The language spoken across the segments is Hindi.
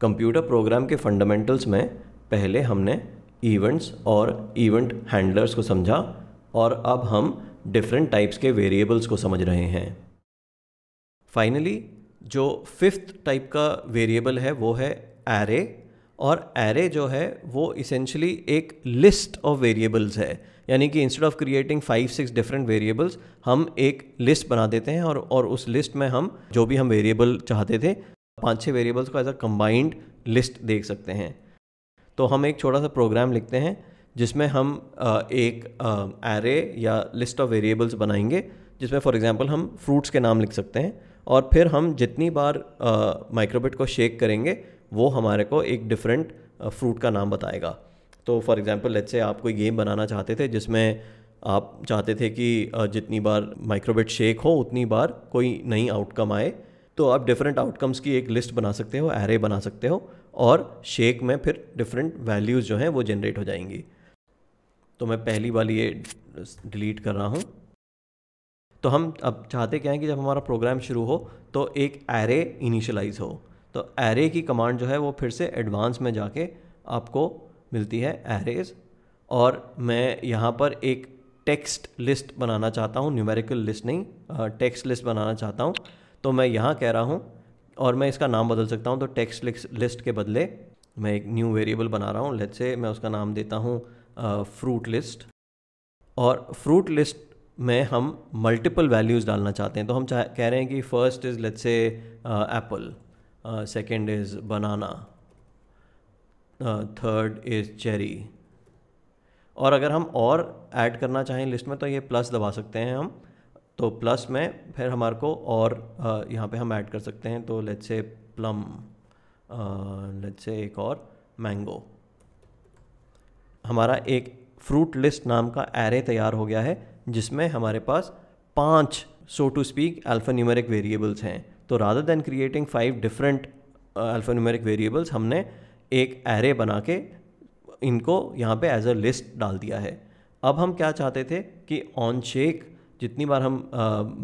कंप्यूटर प्रोग्राम के फंडामेंटल्स में पहले हमने इवेंट्स और इवेंट हैंडलर्स को समझा और अब हम डिफरेंट टाइप्स के वेरिएबल्स को समझ रहे हैं फाइनली जो फिफ्थ टाइप का वेरिएबल है वो है एरे और एरे जो है वो इसेंशली एक लिस्ट ऑफ वेरिएबल्स है यानी कि instead of creating five six different variables हम एक लिस्ट बना देते हैं और और उस लिस्ट में हम जो भी हम वेरिएबल चाहते थे पाँच छः वेरिएबल्स को एज अ कम्बाइंड लिस्ट देख सकते हैं तो हम एक छोटा सा प्रोग्राम लिखते हैं जिसमें हम एक एरे या लिस्ट ऑफ वेरिएबल्स बनाएंगे जिसमें फॉर एग्जांपल हम फ्रूट्स के नाम लिख सकते हैं और फिर हम जितनी बार माइक्रोबिट को शेक करेंगे वो हमारे को एक डिफरेंट फ्रूट का नाम बताएगा तो फॉर एग्जांपल लेट्स से आप कोई गेम बनाना चाहते थे जिसमें आप चाहते थे कि जितनी बार माइक्रोबिट शेक हो उतनी बार कोई नई आउटकम आए तो आप डिफरेंट आउटकम्स की एक लिस्ट बना सकते हो एरे बना सकते हो और शेक में फिर डिफरेंट वैल्यूज़ जो हैं वो जनरेट हो जाएंगी तो मैं पहली वाली ये डिलीट कर रहा हूँ तो हम अब चाहते क्या हैं कि जब हमारा प्रोग्राम शुरू हो तो एक एरे इनिशलाइज हो तो एरे की कमांड जो है वो फिर से एडवांस में जाके आपको मिलती है एरेज और मैं यहाँ पर एक टेक्स्ट लिस्ट बनाना चाहता हूँ न्यूमेरिकल लिस्ट नहीं टेक्स्ट लिस्ट बनाना चाहता हूँ तो मैं यहाँ कह रहा हूँ और मैं इसका नाम बदल सकता हूँ तो टेक्स्ट लिस्ट के बदले मैं एक न्यू वेरिएबल बना रहा हूँ लेट से मैं उसका नाम देता हूँ फ्रूट uh, लिस्ट और फ्रूट लिस्ट में हम मल्टीपल वैल्यूज़ डालना चाहते हैं तो हम कह रहे हैं कि first is let say apple second is banana third is cherry और अगर हम और ऐड करना चाहें लिस्ट में तो ये प्लस दबा सकते हैं हम तो प्लस में फिर हमारे को और यहाँ पे हम ऐड कर सकते हैं तो let's say plum let's say एक और मैंगो हमारा एक फ्रूट लिस्ट नाम का एरे तैयार हो गया है जिसमें हमारे पास पांच so to speak alphanumeric variables हैं तो rather than creating five different alphanumeric variables हमने एक एरे बना के इनको यहाँ पे एज अ लिस्ट डाल दिया है अब हम क्या चाहते थे कि ऑन शेक जितनी बार हम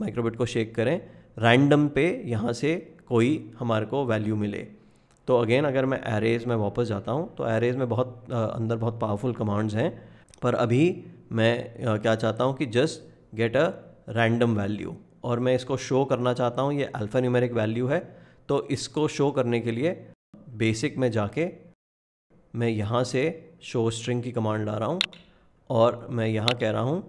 माइक्रोबिट को शेक करें रैंडम पे यहाँ से कोई हमारे को वैल्यू मिले तो अगेन अगर मैं एरेज में वापस जाता हूँ तो एरेज में बहुत आ, अंदर बहुत पावरफुल कमांड्स हैं पर अभी मैं आ, क्या चाहता हूँ कि just get a random value और मैं इसको शो करना चाहता हूँ ये अल्फ़ा न्यूमेरिक वैल्यू है तो इसको शो करने के लिए बेसिक में जाके मैं यहाँ से शो स्ट्रिंग की कमांड ला रहा हूँ और मैं यहाँ कह रहा हूँ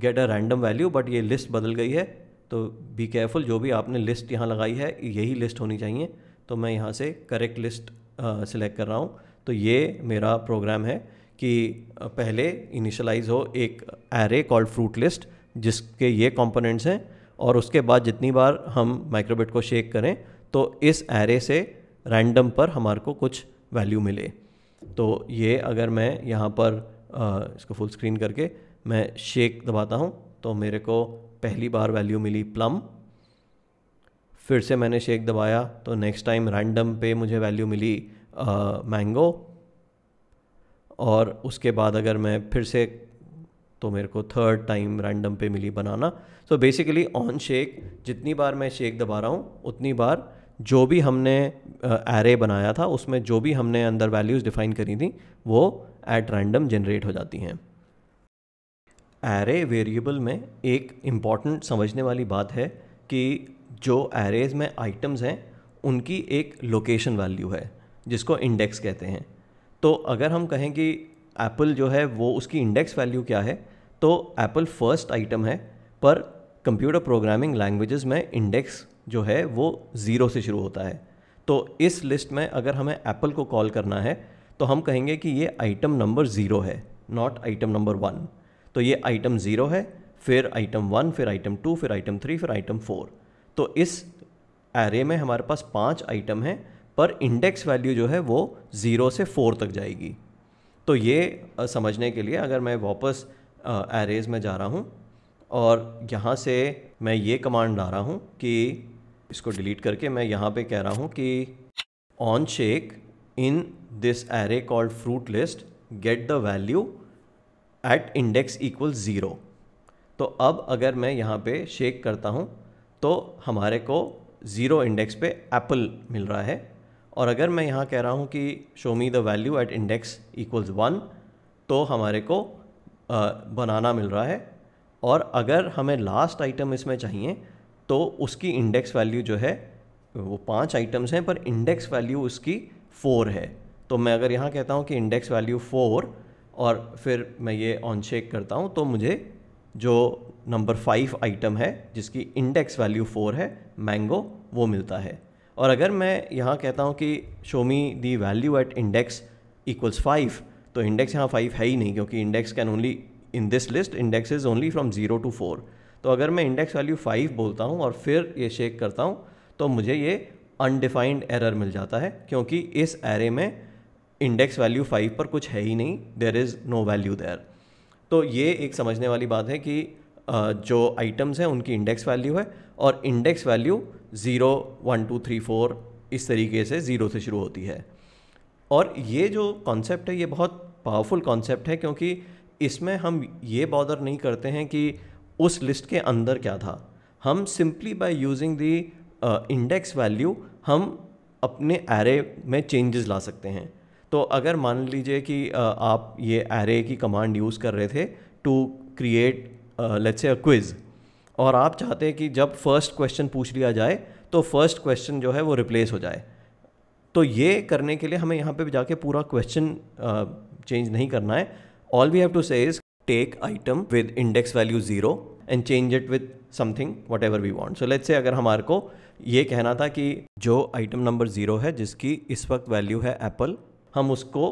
get a random value but ये लिस्ट बदल गई है तो बी केयरफुल जो भी आपने लिस्ट यहाँ लगाई है यही लिस्ट होनी चाहिए तो मैं यहाँ से करेक्ट लिस्ट सिलेक्ट कर रहा हूँ तो ये मेरा प्रोग्राम है कि पहले इनिशलाइज हो एक एरे कॉल्ड फ्रूट लिस्ट जिसके ये कंपोनेंट्स हैं और उसके बाद जितनी बार हम माइक्रोबिट को शेक करें तो इस एरे से रैंडम पर हमारे को कुछ वैल्यू मिले तो ये अगर मैं यहाँ पर आ, इसको फुल स्क्रीन करके मैं शेक दबाता हूँ तो मेरे को पहली बार वैल्यू मिली प्लम फिर से मैंने शेक दबाया तो नेक्स्ट टाइम रैंडम पे मुझे वैल्यू मिली मैंगो और उसके बाद अगर मैं फिर से तो मेरे को थर्ड टाइम रैंडम पे मिली banana so basically on shake जितनी बार मैं शेक दबा रहा हूँ उतनी बार जो भी हमने एरे uh, बनाया था उसमें जो भी हमने अंदर वैल्यूज़ डिफाइन करी थी वो एट रैंडम जनरेट हो जाती हैं एरे वेरिएबल में एक इम्पॉर्टेंट समझने वाली बात है कि जो एरेज में आइटम्स हैं उनकी एक लोकेशन वैल्यू है जिसको इंडेक्स कहते हैं तो अगर हम कहें कि एप्पल जो है वो उसकी इंडेक्स वैल्यू क्या है तो एप्पल फर्स्ट आइटम है पर कंप्यूटर प्रोग्रामिंग लैंग्वेजेस में इंडेक्स जो है वो ज़ीरो से शुरू होता है तो इस लिस्ट में अगर हमें एप्पल को कॉल करना है तो हम कहेंगे कि ये आइटम नंबर ज़ीरो है नॉट आइटम नंबर वन तो ये आइटम ज़ीरो है फिर आइटम वन फिर आइटम टू फिर आइटम थ्री फिर आइटम फोर तो इस एरे में हमारे पास पाँच आइटम हैं पर इंडेक्स वैल्यू जो है वो ज़ीरो से फोर तक जाएगी तो ये समझने के लिए अगर मैं वापस एरेज में जा रहा हूँ और यहाँ से मैं ये कमांड ला रहा हूँ कि इसको डिलीट करके मैं यहाँ पे कह रहा हूँ कि on shake in this array called fruit list get the value at index equal zero तो अब अगर मैं यहाँ पे शेक करता हूँ तो हमारे को ज़ीरो इंडेक्स पे एप्पल मिल रहा है और अगर मैं यहाँ कह रहा हूँ कि show me the value at index equals one तो हमारे को बनाना मिल रहा है और अगर हमें लास्ट आइटम इसमें चाहिए तो उसकी इंडेक्स वैल्यू जो है वो पांच आइटम्स हैं पर इंडेक्स वैल्यू उसकी फ़ोर है तो मैं अगर यहाँ कहता हूँ कि इंडेक्स वैल्यू फ़ोर और फिर मैं ये ऑन चेक करता हूँ तो मुझे जो नंबर फाइव आइटम है जिसकी इंडेक्स वैल्यू फोर है मैंगो वो मिलता है और अगर मैं यहाँ कहता हूँ कि show me the value at index equals five तो इंडेक्स यहाँ फाइव है ही नहीं क्योंकि index can only in this list index is only from zero to four तो अगर मैं इंडेक्स वैल्यू फाइव बोलता हूँ और फिर ये चेक करता हूँ तो मुझे ये अनडिफाइंड एरर मिल जाता है क्योंकि इस एरे में इंडेक्स वैल्यू फाइव पर कुछ है ही नहीं there is no value there तो ये एक समझने वाली बात है कि जो आइटम्स हैं उनकी इंडेक्स वैल्यू है और index value zero one two three four इस तरीके से ज़ीरो से शुरू होती है और ये जो कॉन्सेप्ट है ये बहुत पावरफुल कॉन्सेप्ट है क्योंकि इसमें हम ये बॉदर नहीं करते हैं कि उस लिस्ट के अंदर क्या था हम simply by using the index value हम अपने एरे में चेंजेस ला सकते हैं तो अगर मान लीजिए कि आप ये एरे की कमांड यूज़ कर रहे थे to create let's say a quiz और आप चाहते हैं कि जब फर्स्ट क्वेश्चन पूछ लिया जाए तो फर्स्ट क्वेश्चन जो है वो रिप्लेस हो जाए तो ये करने के लिए हमें यहाँ पे जाके पूरा क्वेश्चन चेंज नहीं करना है all we have to say is take item with index value zero and change it with something whatever we want so let's say अगर हमारे को ये कहना था कि जो आइटम नंबर ज़ीरो है जिसकी इस वक्त वैल्यू है एप्पल हम उसको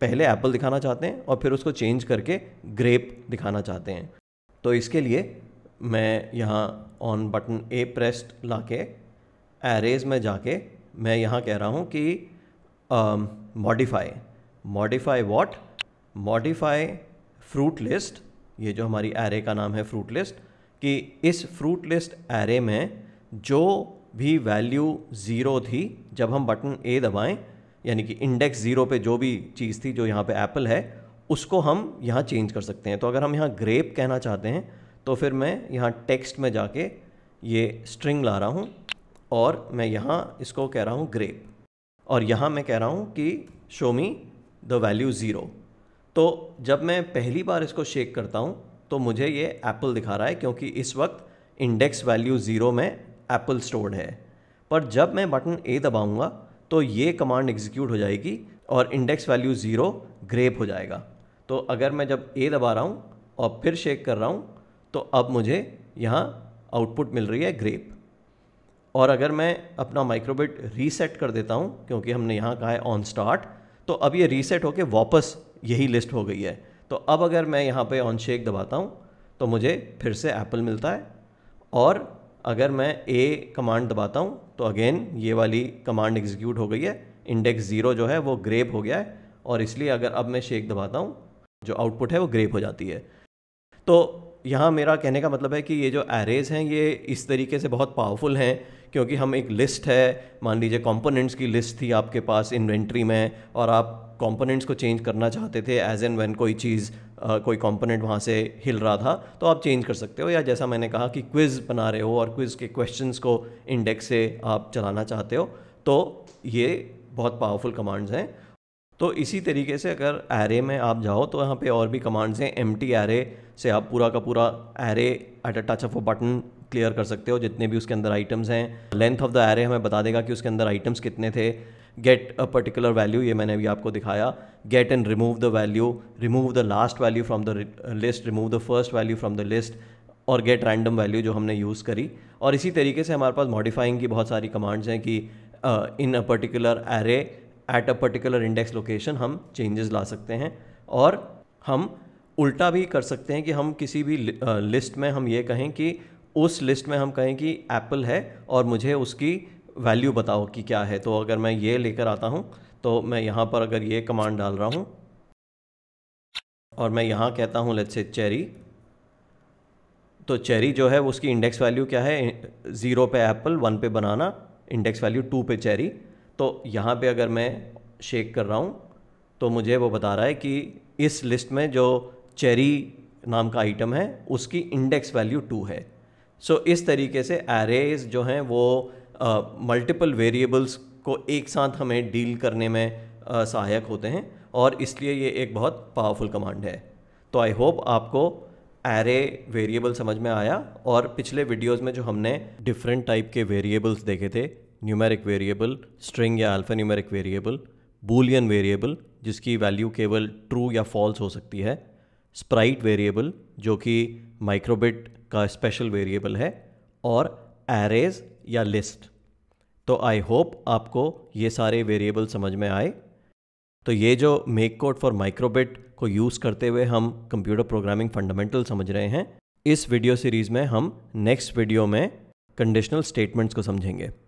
पहले एप्पल दिखाना चाहते हैं और फिर उसको चेंज करके ग्रेप दिखाना चाहते हैं तो इसके लिए मैं यहाँ ऑन बटन ए प्रेस्ड ला के एरेज में जाके मैं यहाँ कह रहा हूँ कि modify modify what modify fruit list ये जो हमारी एरे का नाम है फ्रूट लिस्ट कि इस फ्रूट लिस्ट एरे में जो भी वैल्यू ज़ीरो थी जब हम बटन ए दबाएं यानी कि इंडेक्स ज़ीरो पे जो भी चीज़ थी जो यहाँ पे एप्पल है उसको हम यहाँ चेंज कर सकते हैं तो अगर हम यहाँ ग्रेप कहना चाहते हैं तो फिर मैं यहाँ टेक्स्ट में जाके ये स्ट्रिंग ला रहा हूँ और मैं यहाँ इसको कह रहा हूँ ग्रेप और यहाँ मैं कह रहा हूँ कि show me the value zero तो जब मैं पहली बार इसको शेक करता हूँ तो मुझे ये एप्पल दिखा रहा है क्योंकि इस वक्त इंडेक्स वैल्यू ज़ीरो में एप्पल स्टोर्ड है पर जब मैं बटन ए दबाऊंगा तो ये कमांड एग्जीक्यूट हो जाएगी और इंडेक्स वैल्यू ज़ीरो ग्रेप हो जाएगा तो अगर मैं जब ए दबा रहा हूँ और फिर शेक कर रहा हूँ तो अब मुझे यहाँ आउटपुट मिल रही है ग्रेप और अगर मैं अपना माइक्रोबिट रीसेट कर देता हूँ क्योंकि हमने यहाँ कहा है ऑन स्टार्ट तो अब ये रीसेट होकर वापस यही लिस्ट हो गई है तो अब अगर मैं यहाँ पे ऑन शेक दबाता हूँ तो मुझे फिर से एप्पल मिलता है और अगर मैं ए कमांड दबाता हूँ तो अगेन ये वाली कमांड एग्जीक्यूट हो गई है इंडेक्स ज़ीरो जो है वो ग्रेप हो गया है और इसलिए अगर अब मैं शेक दबाता हूँ जो आउटपुट है वो ग्रेप हो जाती है तो यहाँ मेरा कहने का मतलब है कि ये जो एरेज़ हैं ये इस तरीके से बहुत पावरफुल हैं क्योंकि हम एक लिस्ट है मान लीजिए कंपोनेंट्स की लिस्ट थी आपके पास इन्वेंट्री में और आप कंपोनेंट्स को चेंज करना चाहते थे एज एन वेन कोई चीज़ Uh, कोई कंपोनेंट वहाँ से हिल रहा था तो आप चेंज कर सकते हो या जैसा मैंने कहा कि क्विज़ बना रहे हो और क्विज़ के क्वेश्चंस को इंडेक्स से आप चलाना चाहते हो तो ये बहुत पावरफुल कमांड्स हैं तो इसी तरीके से अगर एरे में आप जाओ तो यहाँ पे और भी कमांड्स हैं एम टी एरे से आप पूरा का पूरा array at a touch of a button clear कर सकते हो जितने भी उसके अंदर आइटम्स हैं लेंथ ऑफ द एरे हमें बता देगा कि उसके अंदर आइटम्स कितने थे गेट अ पर्टिकुलर वैल्यू ये मैंने अभी आपको दिखाया get and remove the value remove the last value from the list remove the first value from the list और गेट रैंडम वैल्यू जो हमने यूज़ करी और इसी तरीके से हमारे पास मॉडिफाइंग की बहुत सारी कमांड्स हैं कि in a particular array at a particular index location हम चेंजेस ला सकते हैं और हम उल्टा भी कर सकते हैं कि हम किसी भी लिस्ट में हम ये कहें कि उस लिस्ट में हम कहें कि एप्पल है और मुझे उसकी वैल्यू बताओ कि क्या है तो अगर मैं ये लेकर आता हूँ तो मैं यहाँ पर अगर ये कमांड डाल रहा हूँ और मैं यहाँ कहता हूँ लेट्स से चेरी तो चेरी जो है उसकी इंडेक्स वैल्यू क्या है ज़ीरो पे एप्पल वन पे बनाना इंडेक्स वैल्यू टू पे चेरी तो यहाँ पे अगर मैं शेक कर रहा हूँ तो मुझे वो बता रहा है कि इस लिस्ट में जो चेरी नाम का आइटम है उसकी इंडेक्स वैल्यू टू है सो इस तरीके से एरेज जो हैं वो मल्टीपल uh, वेरिएबल्स को एक साथ हमें डील करने में uh, सहायक होते हैं और इसलिए ये एक बहुत पावरफुल कमांड है तो आई होप आपको एरे वेरिएबल समझ में आया और पिछले वीडियोस में जो हमने डिफरेंट टाइप के वेरिएबल्स देखे थे न्यूमेरिक वेरिएबल स्ट्रिंग या alphanumeric variable Boolean variable जिसकी वैल्यू केवल ट्रू या फॉल्स हो सकती है स्प्राइट वेरिएबल जो कि माइक्रोबिट का स्पेशल वेरिएबल है और एरेज या लिस्ट तो आई होप आपको ये सारे वेरिएबल समझ में आए तो ये जो मेक कोड फॉर माइक्रोबिट को यूज़ करते हुए हम कंप्यूटर प्रोग्रामिंग फंडामेंटल समझ रहे हैं इस वीडियो सीरीज़ में हम नेक्स्ट वीडियो में कंडीशनल स्टेटमेंट्स को समझेंगे